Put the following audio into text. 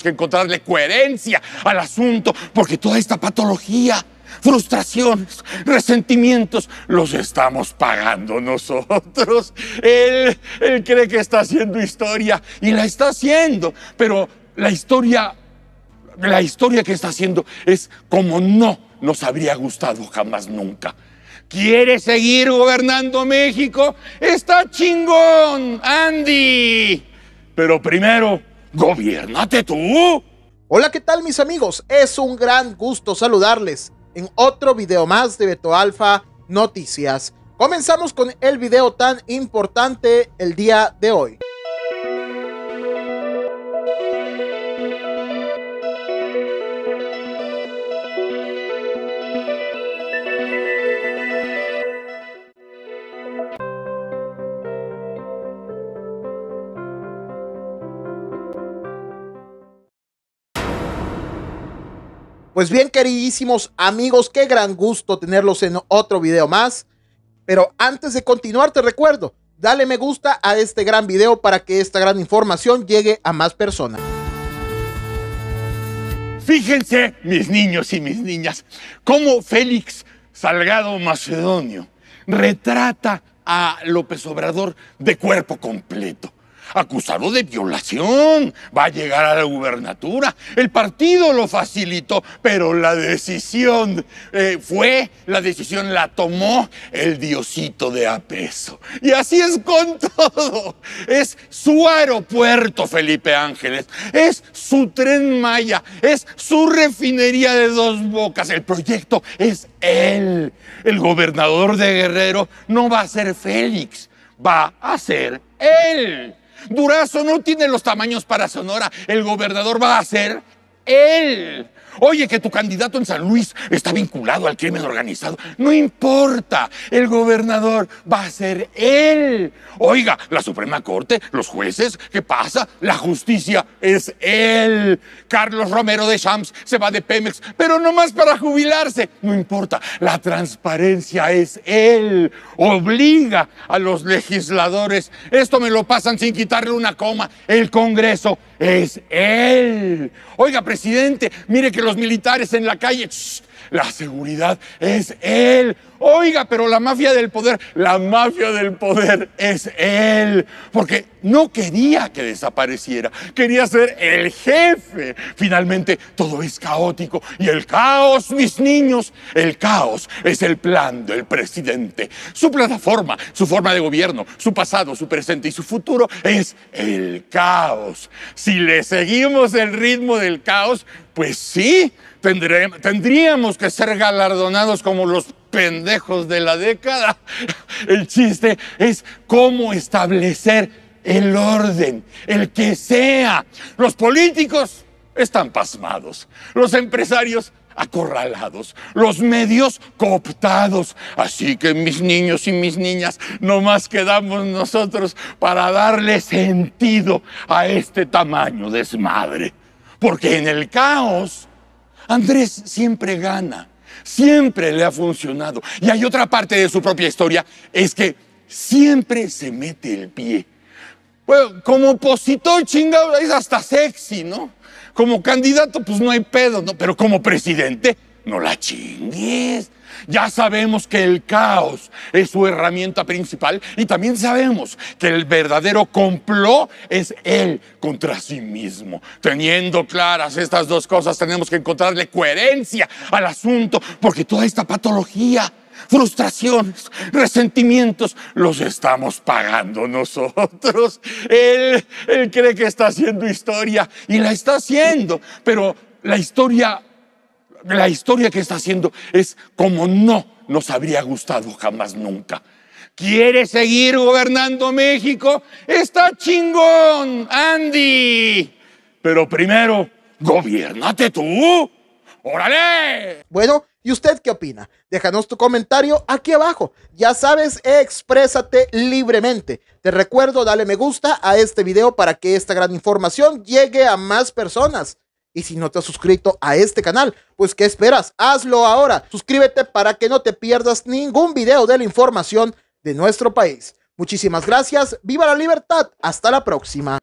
que encontrarle coherencia al asunto, porque toda esta patología, frustraciones, resentimientos, los estamos pagando nosotros. Él, él cree que está haciendo historia y la está haciendo, pero la historia, la historia que está haciendo es como no nos habría gustado jamás nunca. ¿Quiere seguir gobernando México? Está chingón, Andy. Pero primero ¡Gobiernate tú! Hola, ¿qué tal mis amigos? Es un gran gusto saludarles en otro video más de Beto Alfa Noticias. Comenzamos con el video tan importante el día de hoy. Pues bien, queridísimos amigos, qué gran gusto tenerlos en otro video más. Pero antes de continuar, te recuerdo, dale me gusta a este gran video para que esta gran información llegue a más personas. Fíjense, mis niños y mis niñas, cómo Félix Salgado Macedonio retrata a López Obrador de cuerpo completo acusado de violación. Va a llegar a la gubernatura. El partido lo facilitó, pero la decisión eh, fue, la decisión la tomó el diosito de Apeso. Y así es con todo. Es su aeropuerto, Felipe Ángeles. Es su tren Maya. Es su refinería de dos bocas. El proyecto es él. El gobernador de Guerrero no va a ser Félix. Va a ser él. Durazo no tiene los tamaños para Sonora. El gobernador va a ser él. Oye, que tu candidato en San Luis está vinculado al crimen organizado. No importa, el gobernador va a ser él. Oiga, la Suprema Corte, los jueces, ¿qué pasa? La justicia es él. Carlos Romero de champs se va de Pemex, pero no más para jubilarse. No importa, la transparencia es él. Obliga a los legisladores. Esto me lo pasan sin quitarle una coma. El Congreso es él. Oiga, presidente, mire que los militares en la calle. La seguridad es Él. Oiga, pero la mafia del poder, la mafia del poder es Él. Porque no quería que desapareciera, quería ser el jefe. Finalmente todo es caótico. Y el caos, mis niños, el caos es el plan del presidente. Su plataforma, su forma de gobierno, su pasado, su presente y su futuro es el caos. Si le seguimos el ritmo del caos, pues sí, tendríamos que ser galardonados como los pendejos de la década. El chiste es cómo establecer el orden, el que sea. Los políticos están pasmados, los empresarios acorralados, los medios cooptados. Así que mis niños y mis niñas, no más quedamos nosotros para darle sentido a este tamaño desmadre. Porque en el caos Andrés siempre gana, siempre le ha funcionado. Y hay otra parte de su propia historia, es que siempre se mete el pie. Bueno, como opositor chingado es hasta sexy, ¿no? Como candidato pues no hay pedo, ¿no? Pero como presidente no la chingues. Ya sabemos que el caos es su herramienta principal y también sabemos que el verdadero complot es él contra sí mismo. Teniendo claras estas dos cosas, tenemos que encontrarle coherencia al asunto porque toda esta patología frustraciones, resentimientos, los estamos pagando nosotros. Él, él cree que está haciendo historia y la está haciendo, pero la historia la historia que está haciendo es como no nos habría gustado jamás nunca. ¿Quiere seguir gobernando México? Está chingón, Andy. Pero primero, gobiernate tú. ¡Órale! Bueno, ¿y usted qué opina? Déjanos tu comentario aquí abajo. Ya sabes, exprésate libremente. Te recuerdo, dale me gusta a este video para que esta gran información llegue a más personas. Y si no te has suscrito a este canal, pues ¿qué esperas? Hazlo ahora. Suscríbete para que no te pierdas ningún video de la información de nuestro país. Muchísimas gracias, viva la libertad, hasta la próxima.